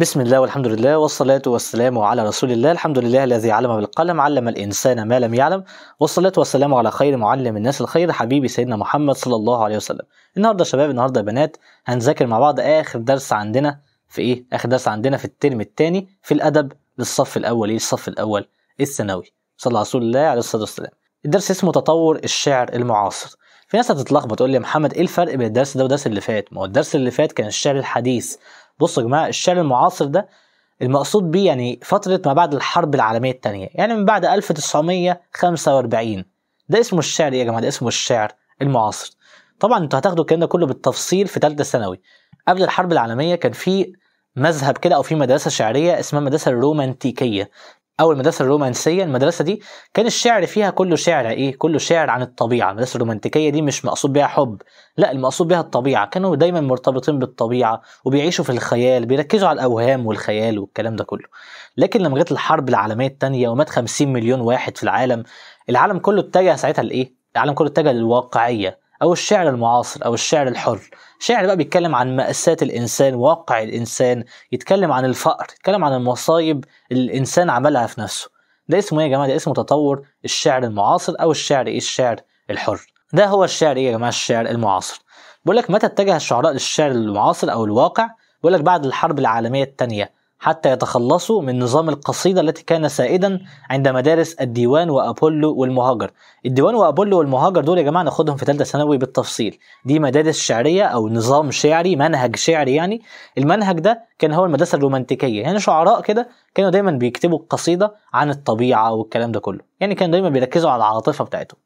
بسم الله والحمد لله والصلاة والسلام على رسول الله الحمد لله الذي علم بالقلم علم الإنسان ما لم يعلم والصلاة والسلام على خير معلم الناس الخير حبيبي سيدنا محمد صلى الله عليه وسلم النهاردة يا شباب النهاردة يا بنات هنذاكر مع بعض آخر درس عندنا في إيه آخر درس عندنا في الترم الثاني في الأدب للصف الأول إيه الصف الأول الثانوي صلى الله رسول الله عليه الصلاة والسلام الدرس اسمه تطور الشعر المعاصر في ناس هتتلخبط تقول لي يا محمد ايه الفرق بين الدرس ده والدرس اللي فات ما هو الدرس اللي فات كان الشعر الحديث بصوا يا جماعه الشعر المعاصر ده المقصود بيه يعني فترة ما بعد الحرب العالمية الثانية يعني من بعد 1945 ده اسمه الشعر إيه يا جماعة ده اسمه الشعر المعاصر طبعا انتوا هتاخدوا الكلام ده كله بالتفصيل في ثالثة ثانوي قبل الحرب العالمية كان في مذهب كده او في مدرسة شعرية اسمها المدرسة الرومانتيكية او المدرسه الرومانسيه المدرسه دي كان الشعر فيها كله شعر ايه كله شعر عن الطبيعه المدرسه الرومانتيكيه دي مش مقصود بيها حب لا المقصود بيها الطبيعه كانوا دايما مرتبطين بالطبيعه وبيعيشوا في الخيال بيركزوا على الاوهام والخيال والكلام ده كله لكن لما جت الحرب العالميه الثانيه ومات 50 مليون واحد في العالم العالم كله اتجه ساعتها لايه العالم كله اتجه للواقعيه او الشعر المعاصر او الشعر الحر شعر بقى بيتكلم عن مأساة الانسان واقع الانسان يتكلم عن الفقر يتكلم عن المصايب اللي الانسان عملها في نفسه ده اسمه ايه يا جماعه ده اسمه تطور الشعر المعاصر او الشعر ايه الشعر الحر ده هو الشعر ايه يا جماعه الشعر المعاصر بيقول لك متى اتجه الشعراء للشعر المعاصر او الواقع بيقول لك بعد الحرب العالميه الثانيه حتى يتخلصوا من نظام القصيدة التي كان سائدا عند مدارس الديوان وأبولو والمهاجر الديوان وأبولو والمهاجر دول يا جماعة ناخدهم في ثالثة ثانوي بالتفصيل دي مدارس شعرية أو نظام شعري منهج شعري يعني المنهج ده كان هو المدرسة الرومانتيكية يعني شعراء كده كانوا دايما بيكتبوا القصيدة عن الطبيعة والكلام ده كله يعني كانوا دايما بيركزوا على العاطفة بتاعتهم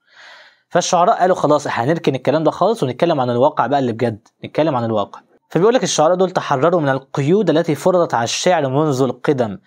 فالشعراء قالوا خلاص احنا هنركن الكلام ده خالص ونتكلم عن الواقع بقى اللي بجد نتكلم عن الواقع فبيقول لك الشعراء دول تحرروا من القيود التي فرضت على الشعر منذ القدم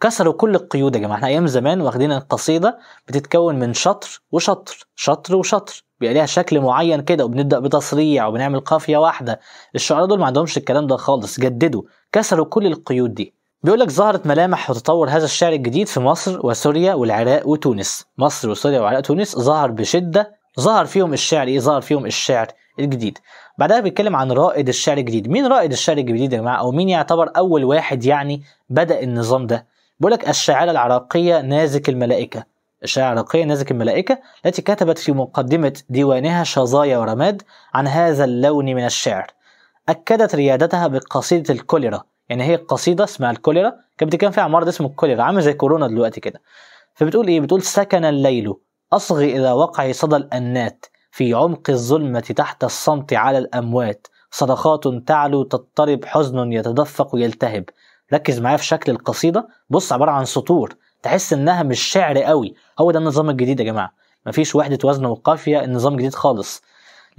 كسروا كل القيود يا جماعه احنا ايام زمان واخدين القصيده بتتكون من شطر وشطر شطر وشطر بيبقى ليها شكل معين كده وبنبدا بتصريع وبنعمل قافيه واحده الشعراء دول ما عندهمش الكلام ده خالص جددوا كسروا كل القيود دي بيقول لك ظهرت ملامح وتطور هذا الشعر الجديد في مصر وسوريا والعراق وتونس مصر وسوريا وعراق وتونس ظهر بشده ظهر فيهم الشعر ايه ظهر فيهم الشعر الجديد بعدها بيتكلم عن رائد الشعر الجديد مين رائد الشعر الجديد يا جماعه او مين يعتبر اول واحد يعني بدا النظام ده بيقول لك الشاعره العراقيه نازك الملائكه الشاعره العراقيه نازك الملائكه التي كتبت في مقدمه ديوانها شظايا ورماد عن هذا اللون من الشعر اكدت ريادتها بقصيده الكوليرا يعني هي قصيده اسمها الكوليرا كانت بتتكلم فيها عن مرض اسمه الكوليرا عامل زي كورونا دلوقتي كده فبتقول ايه بتقول سكن الليل اصغي الى وقع صدى الانات في عمق الظلمة تحت الصمت على الأموات صدقات تعلو تضطرب حزن يتدفق يلتهب ركز معايا في شكل القصيدة بص عبارة عن سطور تحس إنها مش شعر قوي هو ده النظام الجديد يا جماعة مفيش وحدة وزن وقافية النظام جديد خالص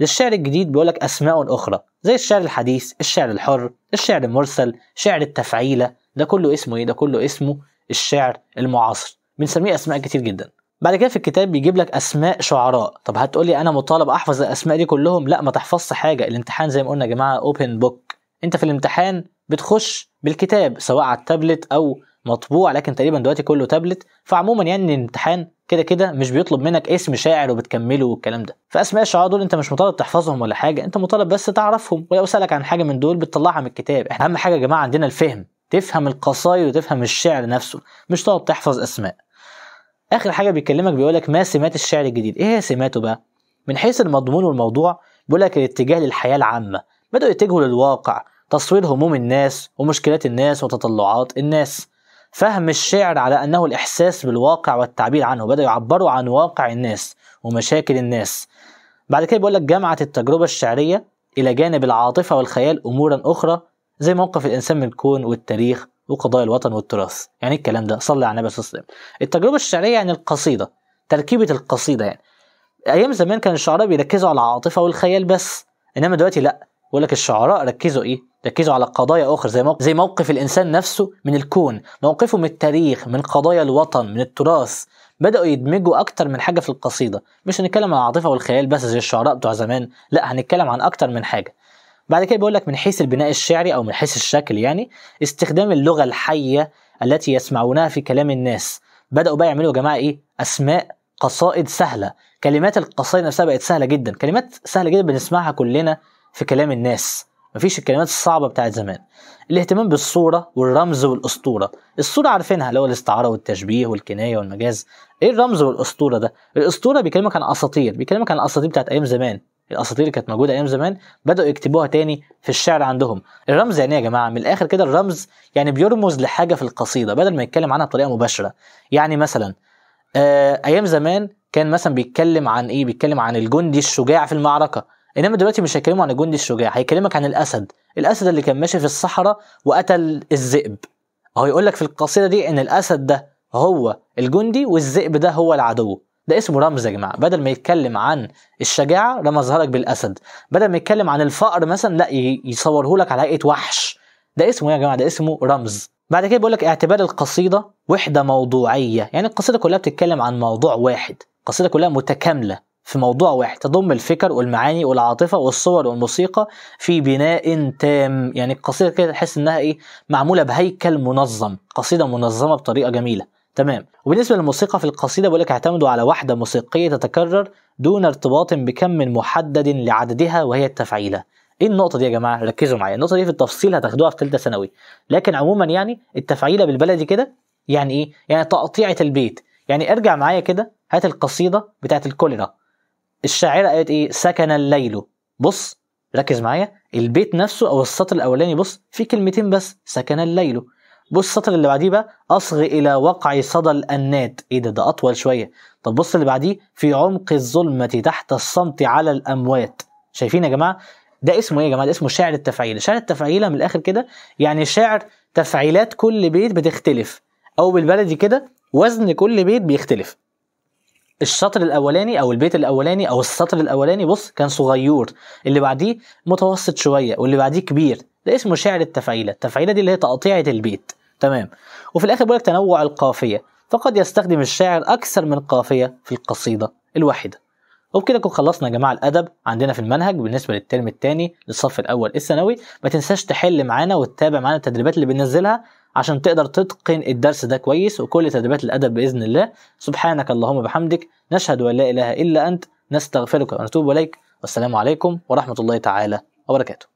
للشعر الجديد بيقولك أسماء أخرى زي الشعر الحديث الشعر الحر الشعر المرسل شعر التفعيلة ده كله اسمه إيه ده كله اسمه الشعر المعاصر بنسميه أسماء كتير جدا بعد كده في الكتاب بيجيب لك اسماء شعراء طب هتقولي انا مطالب احفظ الاسماء دي كلهم لا ما تحفظش حاجه الامتحان زي ما قلنا يا جماعه اوبن بوك انت في الامتحان بتخش بالكتاب سواء على التابلت او مطبوع لكن تقريبا دلوقتي كله تابلت فعموما يعني الامتحان كده كده مش بيطلب منك اسم شاعر وبتكمله والكلام ده فاسماء الشعراء دول انت مش مطالب تحفظهم ولا حاجه انت مطالب بس تعرفهم ولو سالك عن حاجه من دول بتطلعها من الكتاب احنا اهم حاجه يا جماعه عندنا الفهم تفهم القصايد وتفهم الشعر نفسه مش تقعد تحفظ اسماء اخر حاجه بيكلمك بيقول لك ما سمات الشعر الجديد ايه هي سماته بقى من حيث المضمون والموضوع بيقول لك الاتجاه للحياه العامه بداوا يتجهوا للواقع تصوير هموم الناس ومشكلات الناس وتطلعات الناس فهم الشعر على انه الاحساس بالواقع والتعبير عنه بداوا يعبروا عن واقع الناس ومشاكل الناس بعد كده بيقول لك جمعت التجربه الشعريه الى جانب العاطفه والخيال امورا اخرى زي موقف الانسان من الكون والتاريخ وقضايا الوطن والتراث يعني الكلام ده صلى على النبي صلى الله عليه وسلم التجربه الشعريه يعني القصيده تركيبه القصيده يعني ايام زمان كان الشعراء بيركزوا على العاطفه والخيال بس انما دلوقتي لا بيقول لك الشعراء ركزوا ايه ركزوا على قضايا اخرى زي موقف زي موقف الانسان نفسه من الكون موقفه من التاريخ من قضايا الوطن من التراث بدأوا يدمجوا أكتر من حاجة في القصيدة مش هنتكلم عن العاطفة والخيال بس زي الشعراء بتوع زمان لا هنتكلم عن أكتر من حاجة بعد كده بيقول لك من حيث البناء الشعري او من حيث الشكل يعني استخدام اللغه الحيه التي يسمعونها في كلام الناس بداوا بقى يعملوا يا جماعه ايه اسماء قصائد سهله كلمات القصائد نفسها بقت سهله جدا كلمات سهله جدا بنسمعها كلنا في كلام الناس مفيش الكلمات الصعبه بتاعت زمان الاهتمام بالصوره والرمز والاسطوره الصوره عارفينها اللي هو الاستعاره والتشبيه والكنايه والمجاز ايه الرمز والاسطوره ده الاسطوره بيكلمك عن اساطير بيكلمك عن الاساطير بتاعت ايام زمان الاساطير كانت موجوده ايام زمان بداوا يكتبوها تاني في الشعر عندهم الرمز يعني إيه يا جماعه من الاخر كده الرمز يعني بيرمز لحاجه في القصيده بدل ما يتكلم عنها بطريقه مباشره يعني مثلا آه ايام زمان كان مثلا بيتكلم عن ايه بيتكلم عن الجندي الشجاع في المعركه انما دلوقتي مش هيكلموا عن الجندي الشجاع هيكلمك عن الاسد الاسد اللي كان ماشي في الصحراء وقتل الذئب هو يقول لك في القصيده دي ان الاسد ده هو الجندي والذئب ده هو العدو ده اسمه رمز يا جماعه بدل ما يتكلم عن الشجاعه لما ظهرك بالاسد بدل ما يتكلم عن الفقر مثلا لا يصوره لك على هيئه وحش ده اسمه إيه يا جماعه ده اسمه رمز بعد كده بيقول لك اعتبار القصيده وحده موضوعيه يعني القصيده كلها بتتكلم عن موضوع واحد القصيده كلها متكامله في موضوع واحد تضم الفكر والمعاني والعاطفة والصور والموسيقى في بناء تام يعني القصيدة كده تحس إنها إيه معمولة بهيكل منظم قصيدة منظمة بطريقة جميلة تمام وبالنسبه للموسيقى في القصيده بقول لك اعتمدوا على وحده موسيقيه تتكرر دون ارتباط بكم محدد لعددها وهي التفعيله ايه النقطه دي يا جماعه ركزوا معايا النقطه دي في التفصيل هتاخدوها في ثالثه ثانوي لكن عموما يعني التفعيله بالبلدي كده يعني ايه يعني تقطيعه البيت يعني ارجع معايا كده هات القصيده بتاعت الكوليرا الشاعره قالت ايه سكن الليل بص ركز معايا البيت نفسه او السطر الاولاني بص في كلمتين بس سكن الليل بص السطر اللي بعديه بقى اصغ الى وقع صدى الانات ايه ده ده اطول شويه طب بص اللي بعديه في عمق الظلمه تحت الصمت على الاموات شايفين يا جماعه ده اسمه ايه يا جماعه ده اسمه شعر التفعيله شعر التفعيله من الاخر كده يعني شعر تفعيلات كل بيت بتختلف او بالبلدي كده وزن كل بيت بيختلف الشطر الاولاني او البيت الاولاني او السطر الاولاني بص كان صغير اللي بعديه متوسط شويه واللي بعديه كبير ده اسمه شعر التفعيلة التفعيلة دي اللي هي تقطيعة البيت تمام وفي الآخر بيقول لك تنوع القافية فقد يستخدم الشاعر أكثر من قافية في القصيدة الواحدة وبكده نكون خلصنا يا جماعه الادب عندنا في المنهج بالنسبه للترم الثاني للصف الاول الثانوي ما تنساش تحل معانا وتتابع معانا التدريبات اللي بننزلها عشان تقدر تتقن الدرس ده كويس وكل تدريبات الادب باذن الله سبحانك اللهم وبحمدك نشهد ان لا اله الا انت نستغفرك ونتوب اليك والسلام عليكم ورحمه الله تعالى وبركاته